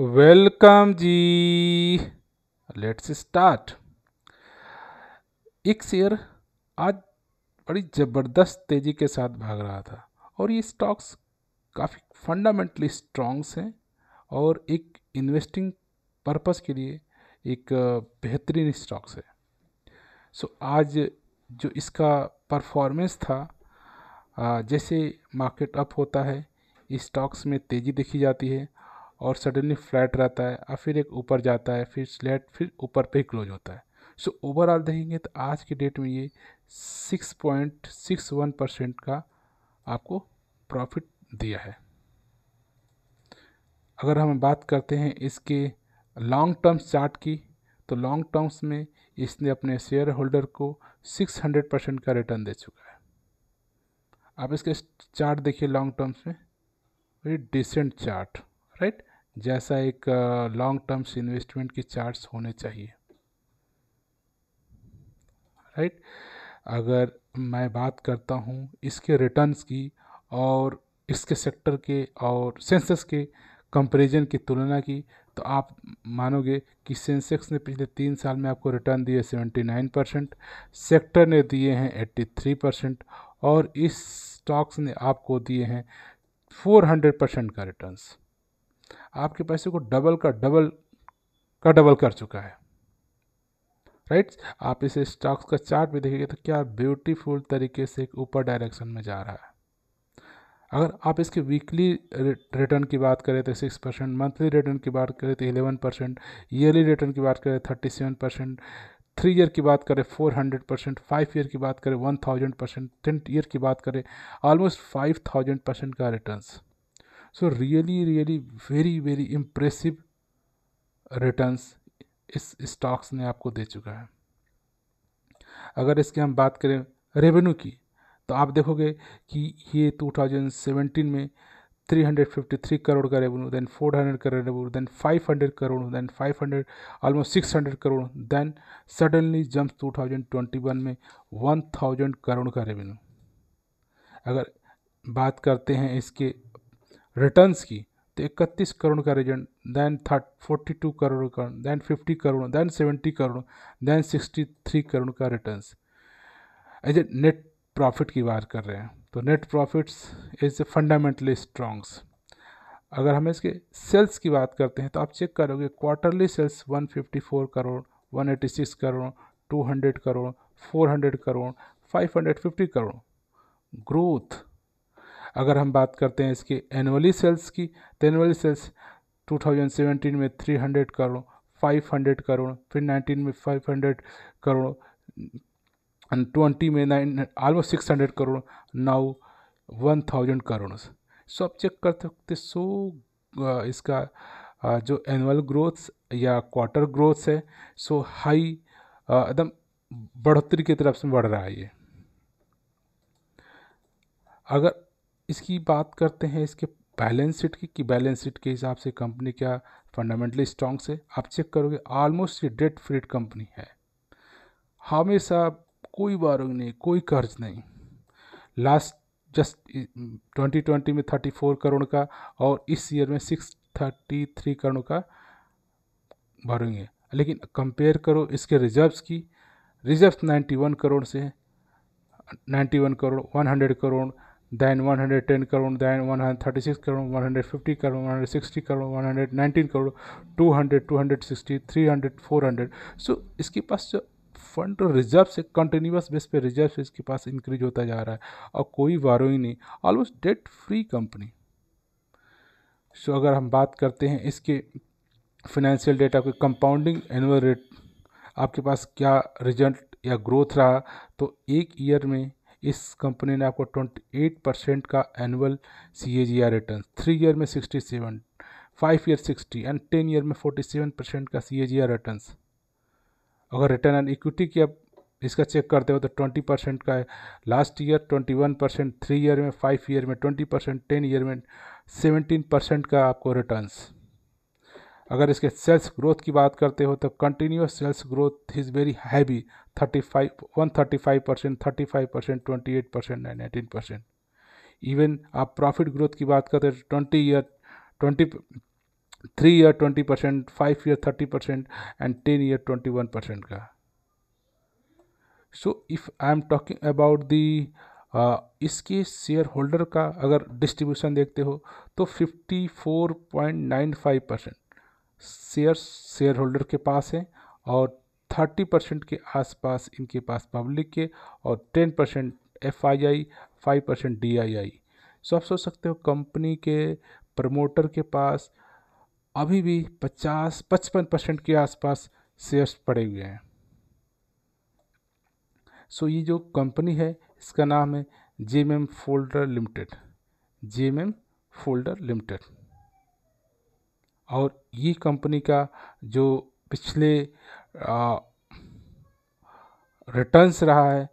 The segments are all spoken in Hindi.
वेलकम जी लेट्स स्टार्ट एक शेयर आज बड़ी ज़बरदस्त तेज़ी के साथ भाग रहा था और ये स्टॉक्स काफ़ी फंडामेंटली स्ट्रॉन्ग्स हैं और एक इन्वेस्टिंग पर्पस के लिए एक बेहतरीन स्टॉक्स है सो so, आज जो इसका परफॉर्मेंस था जैसे मार्केट अप होता है स्टॉक्स में तेज़ी देखी जाती है और सडनली फ्लैट रहता है और फिर एक ऊपर जाता है फिर स्लैट फिर ऊपर पे क्लोज होता है सो ओवरऑल देखेंगे तो आज के डेट में ये six point six one percent का आपको प्रॉफिट दिया है अगर हम बात करते हैं इसके लॉन्ग टर्म्स चार्ट की तो लॉन्ग टर्म्स में इसने अपने शेयर होल्डर को 600 परसेंट का रिटर्न दे चुका है आप इसके चार्ट देखिए लॉन्ग टर्म्स में वेरी डिसेंट चार्ट राइट जैसा एक लॉन्ग टर्म्स इन्वेस्टमेंट के चार्ट्स होने चाहिए राइट अगर मैं बात करता हूँ इसके रिटर्न्स की और इसके सेक्टर के और सेंसेक्स के कंपैरिजन की तुलना की तो आप मानोगे कि सेंसेक्स ने पिछले तीन साल में आपको रिटर्न दिए सेवेंटी नाइन परसेंट सेक्टर ने दिए हैं एट्टी थ्री परसेंट और इस स्टॉक्स ने आपको दिए हैं फोर हंड्रेड परसेंट का रिटर्न्स आपके पैसे को डबल का डबल का डबल कर चुका है राइट आप इसे स्टॉक्स का चार्ट भी देखेंगे तो क्या ब्यूटीफुल तरीके से एक ऊपर डायरेक्शन में जा रहा है अगर आप इसके वीकली रिटर्न की बात करें तो सिक्स परसेंट मंथली रिटर्न की बात करें तो एलेवन परसेंट ईयरली रिटर्न की बात करें thirty seven percent three year की बात करें four hundred percent five year की बात करें one thousand percent ten year की बात करें ऑलमोस्ट फाइव थाउजेंड परसेंट का returns so really really very very impressive return इस स्टॉक्स ने आपको दे चुका है अगर इसकी हम बात करें रेवेन्यू की तो आप देखोगे कि ये 2017 में 353 करोड़ का revenue then 400 crore revenue then 500 crore then 500 almost 600 crore then suddenly jump 2021 में 1000 करोड़ का रेवेन्यू अगर बात करते हैं इसके रिटर्न्स की तो इकतीस करोड़ का result then thirty forty two crore का then fifty crore then seventy crore then sixty three crore का returns as a net profit की बात कर रहे हैं तो net profits is a fundamentally strongs अगर हम इसके सेल्स की बात करते हैं तो आप चेक करोगे quarterly sales 154 crore 186 crore 200 crore 400 crore 550 crore growth अगर हम बात करते हैं इसके एनुअली सेल्स की तो एनुअली सेल्स 2017 में 300 करोड़ 500 करोड़ फिर 19 में 500 करोड़ ट्वेंटी में nine almost six hundred crore now one thousand crore so आप चेक कर सकते सो इसका जो एनुअल ग्रोथ या क्वार्टर ग्रोथ है सो हाई एकदम बढ़ोतरी की तरफ से बढ़ रहा है ये अगर इसकी बात करते हैं इसके बैलेंस शीट की कि बैलेंस शीट के हिसाब से कंपनी क्या फंडामेंटली स्ट्रांग से आप चेक करोगे ऑलमोस्ट ये डेट फ्रीड कंपनी है हमेशा कोई बारोंग नहीं कोई कर्ज नहीं लास्ट जस्ट 2020 में 34 करोड़ का और इस ईयर में 633 करोड़ का भरोंग है लेकिन कंपेयर करो इसके रिजर्व्स की रिजर्व्स 91 करोड़ से 91 crore 100 crore then 110 crore, then 136 crore, 150 crore, 160 crore, 119 crore, 200, 260, 300, 400. सो so, इसके पास जो फंड रिजर्व से कंटिन्यूस बेस पे रिजर्व से इसके पास इंक्रीज होता जा रहा है और कोई वारो ही नहीं almost debt free company so अगर हम बात करते हैं इसके फाइनेंशियल डेटा के कंपाउंडिंग एनुअल रेट आपके पास क्या रिजल्ट या ग्रोथ रहा तो एक ईयर में इस कंपनी ने आपको ट्वेंटी एट परसेंट का annual C A G R return three year में sixty seven five year sixty and ten year में फोर्टी सेवन परसेंट का C A G R return अगर रिटर्न एंड इक्विटी की आप इसका चेक करते हो तो ट्वेंटी परसेंट का है last year twenty one percent three year में फाइव ईयर में ट्वेंटी परसेंट टेन ईयर में सेवेंटीन परसेंट का आपको रिटर्न्स अगर इसके सेल्स ग्रोथ की बात करते हो तो continuous sales growth is very heavy thirty five one thirty five percent thirty five percent twenty eight percent and nineteen percent even आप प्रॉफिट ग्रोथ की बात करते हो twenty year twenty three year twenty percent five year thirty percent and ten year twenty one percent का so if I am talking about the इसके शेयर होल्डर का अगर डिस्ट्रीब्यूशन देखते हो तो fifty four point nine five percent shares shareholder के पास हैं और 30 परसेंट के आसपास इनके पास पब्लिक के और 10 percent F I I five percent D I I so आप सोच सकते हो कंपनी के प्रमोटर के पास अभी भी 50 पचपन परसेंट के आसपास शेयर्स पड़े हुए हैं सो ये जो कंपनी है इसका नाम है G M M Pfaudler limited G M M Pfaudler limited और ये कंपनी का जो पिछले रिटर्न्स रहा है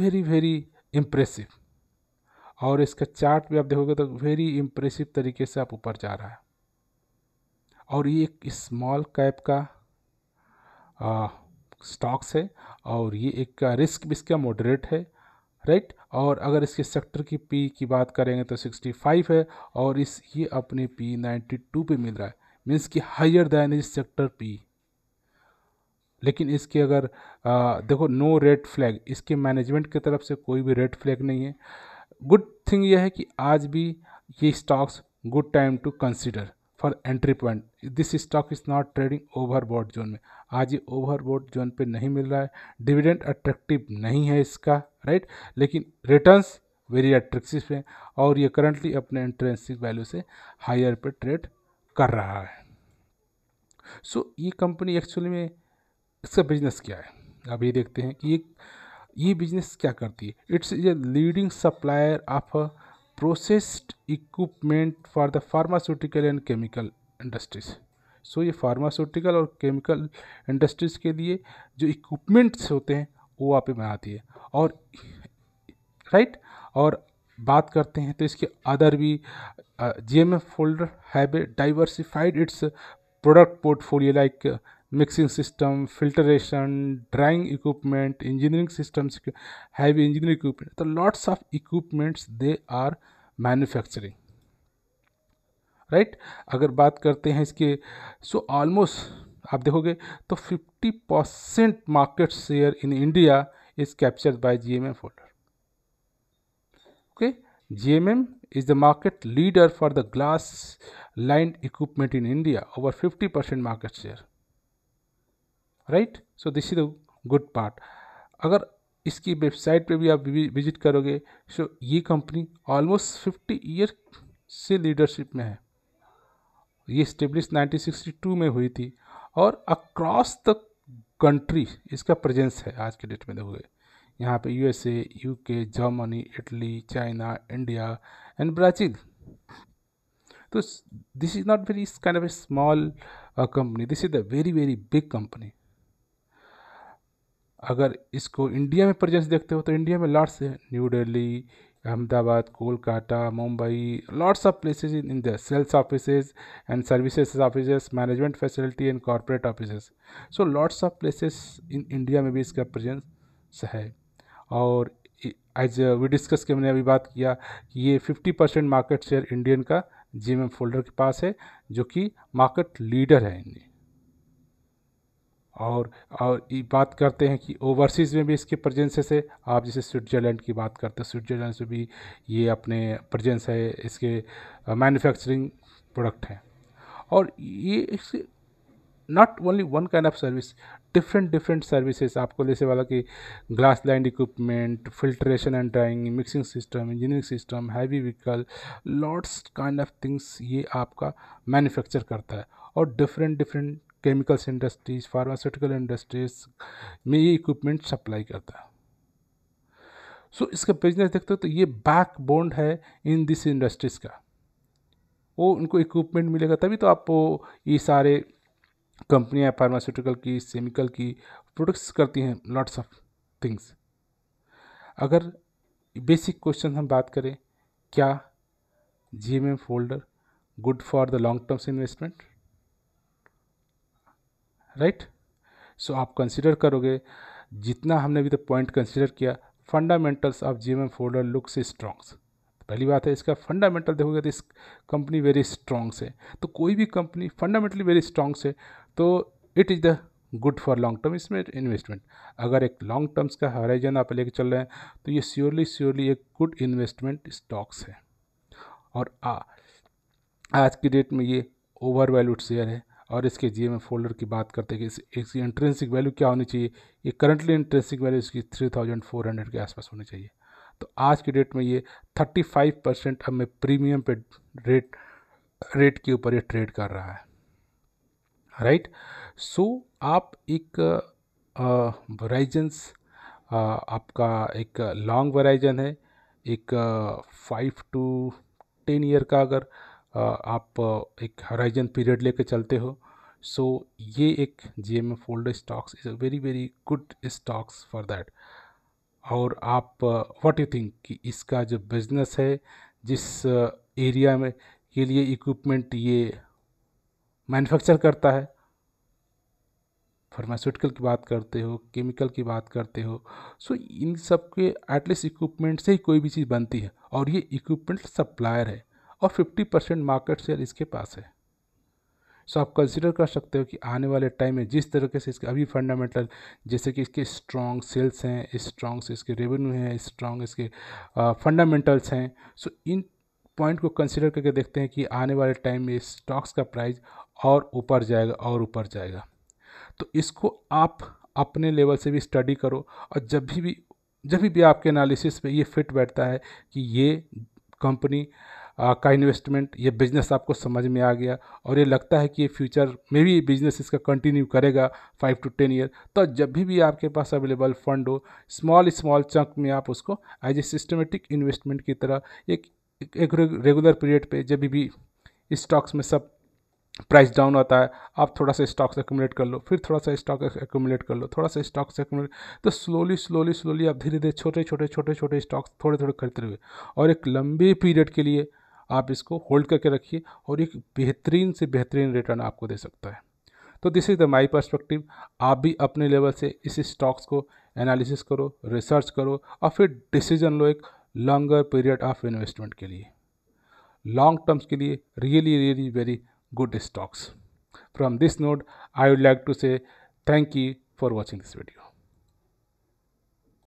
वेरी वेरी इम्प्रेसिव और इसका चार्ट भी आप देखोगे तो वेरी इम्प्रेसिव तरीके से आप ऊपर जा रहा है और ये एक स्मॉल कैप का स्टॉक्स है और ये एक का रिस्क भी इसका मॉडरेट है राइट और अगर इसके सेक्टर की पी की बात करेंगे तो 65 है और इस ये अपने पी 92 पे मिल रहा है मीन्स कि हायर दैन इज सेक्टर पी लेकिन इसके अगर आ, देखो नो रेड फ्लैग इसके मैनेजमेंट की तरफ से कोई भी रेड फ्लैग नहीं है गुड थिंग यह है कि आज भी ये stocks good time to consider for entry point this stock is not trading over board zone में आज ये ओवर बोर्ड जोन पे नहीं मिल रहा है डिविडेंड अट्रैक्टिव नहीं है इसका राइट लेकिन रिटर्न्स वेरी अट्रैक्टिव है और ये करंटली अपने इंट्रेंसिक वैल्यू से हायर पे ट्रेड कर रहा है सो so, ये कंपनी एक्चुअली में इसका बिजनेस क्या है अब ये देखते हैं कि ये ये बिजनेस क्या करती है it's a leading supplier of processed equipment for the pharmaceutical and chemical industries so ये फार्मास्यूटिकल और केमिकल इंडस्ट्रीज़ के लिए जो इक्विपमेंट्स होते हैं वो वहाँ पे बनाती है और राइट और बात करते हैं तो इसके अदर भी G M F Pfaudler have a diversified its product portfolio like mixing system filtration drying equipment engineering system heavy engineering equipment तो lots of equipments they are manufacturing right अगर बात करते हैं इसके सो so ऑलमोस्ट आप देखोगे तो fifty percent market share in India is captured by G M F Pfaudler okay gmm is the market leader for the glass lined equipment in india over 50% market share right so this is the good part अगर इसकी वेबसाइट पे भी आप विजिट करोगे सो ये कंपनी ऑलमोस्ट 50 ईयर से लीडरशिप में है ये स्टेब्लिश 1962 में हुई थी और अक्रॉस द कंट्री इसका प्रेजेंस है आज के डेट में देखोगे यहाँ पे USA UK Germany Italy China India and Brazil तो this is not very kind of a small company this is a very very big company अगर इसको इंडिया में प्रजेंस देखते हो तो इंडिया में लॉट्स है New Delhi Ahmedabad Kolkata Mumbai lots of places in in the sales offices and services offices management facility and corporate offices so lots of places in India में भी इसका प्रजेंस है और एज वी डिस्कस के मैंने अभी बात किया कि ये 50 परसेंट मार्केट शेयर इंडियन का जी फोल्डर के पास है जो कि मार्केट लीडर है इंडियन और और बात करते हैं कि ओवरसीज़ में भी इसके प्रजेंसेस है आप जैसे स्विट्ज़रलैंड की बात करते हैं स्विट्ज़रलैंड से भी ये अपने प्रजेंस है इसके मैन्युफैक्चरिंग प्रोडक्ट हैं और ये not only one kind of service different different services आपको जैसे वाला कि glass lined equipment filtration and drying mixing system engineering system heavy vehicle lots kind of things ये आपका मैन्युफैक्चर करता है और different different chemicals industries pharmaceutical industries में ये इक्विपमेंट सप्लाई करता है सो so, इसका बिजनेस देखते हो तो ये बैक बोन्ड है इन दिस इंडस्ट्रीज़ का वो उनको इक्विपमेंट मिलेगा तभी तो आप ये सारे कंपनियाँ फार्मास्यूटिकल की सेमिकल की प्रोडक्ट्स करती हैं लॉट्स ऑफ थिंग्स अगर बेसिक क्वेश्चन हम बात करें क्या G M Pfaudler good for the long terms investment right so आप कंसिडर करोगे जितना हमने अभी तक पॉइंट कंसिडर किया fundamentals of G M Pfaudler looks strongs पहली बात है इसका फंडामेंटल देखोगे तो इस कंपनी वेरी स्ट्रॉन्ग्स है तो कोई भी कंपनी फंडामेंटली वेरी स्ट्रॉन्ग्स है तो it is the good for long term इसमें इन्वेस्टमेंट अगर एक लॉन्ग टर्म्स का हराइजन आप लेके चल रहे हैं तो ये श्योरली श्योरली एक गुड इन्वेस्टमेंट स्टॉक्स है और आ आज की डेट में ये ओवर वैल्यूड शेयर है और इसके जी एम फोल्डर की बात करते हैं कि इसकी इंट्रेंसिक वैल्यू क्या होनी चाहिए ये करंटली इंट्रेंसिक वैल्यू इसकी थ्री थाउजेंड फोर हंड्रेड के आसपास होनी चाहिए तो आज की डेट में ये थर्टी फाइव परसेंट हमें प्रीमियम पे रेट रेट के ऊपर ये ट्रेड कर रहा है राइट सो आप एक वराइजन्स आपका एक लॉन्ग वराइजन है एक फाइव टू टेन ईयर का अगर आप एक हराइजन पीरियड लेकर चलते हो सो so, ये एक जी एम फोल्ड stocks is a very very good stocks for that और आप व्हाट यू थिंक कि इसका जो बिजनेस है जिस एरिया में के लिए इक्विपमेंट ये मैन्युफैक्चर करता है फार्मास्यूटिकल की बात करते हो केमिकल की बात करते हो सो इन सब के एटलीस्ट इक्विपमेंट से ही कोई भी चीज़ बनती है और ये इक्विपमेंट सप्लायर है और 50 परसेंट मार्केट शेयर इसके पास है सो आप कंसिडर कर सकते हो कि आने वाले टाइम में जिस तरीके से इसके अभी फंडामेंटल जैसे कि इसके स्ट्रॉन्ग सेल्स हैं स्ट्रॉन्ग से इसके रेवेन्यू हैं स्ट्रॉन्ग इसके फंडामेंटल्स हैं सो इन पॉइंट को कंसिडर करके देखते हैं कि आने वाले टाइम में स्टॉक्स का प्राइस और ऊपर जाएगा और ऊपर जाएगा तो इसको आप अपने लेवल से भी स्टडी करो और जब भी भी जब भी आपके एनालिसिस में ये फिट बैठता है कि ये कंपनी का इन्वेस्टमेंट ये बिज़नेस आपको समझ में आ गया और ये लगता है कि ये फ्यूचर में भी बिज़नेस इसका कंटिन्यू करेगा फाइव टू टेन ईयर तो जब भी भी आपके पास अवेलेबल फंड हो स्मॉल स्मॉल चंक में आप उसको एज ए सिस्टमेटिक इन्वेस्टमेंट की तरह एक एक रेगुलर पीरियड पे जब भी स्टॉक्स में सब प्राइस डाउन आता है आप थोड़ा सा स्टॉक्स एकूमुलेट कर लो फिर थोड़ा सा स्टॉक एकोमोलेट कर लो थोड़ा सा स्टॉक्स एकोमोलेट तो स्लोली स्लोली स्लोली आप धीरे धीरे छोटे छोटे छोटे छोटे स्टॉक्स थोड़े थोड़े खरीदते हुए और एक लंबे पीरियड के लिए आप इसको होल्ड करके रखिए और एक बेहतरीन से बेहतरीन रिटर्न आपको दे सकता है तो this is the my perspective आप भी अपने लेवल से इस स्टॉक्स को एनालिसिस करो रिसर्च करो और फिर डिसीजन लो एक लॉन्गर पीरियड ऑफ इन्वेस्टमेंट के लिए लॉन्ग टर्म्स के लिए really really very good stocks. From this note, I would like to say thank you for watching this video.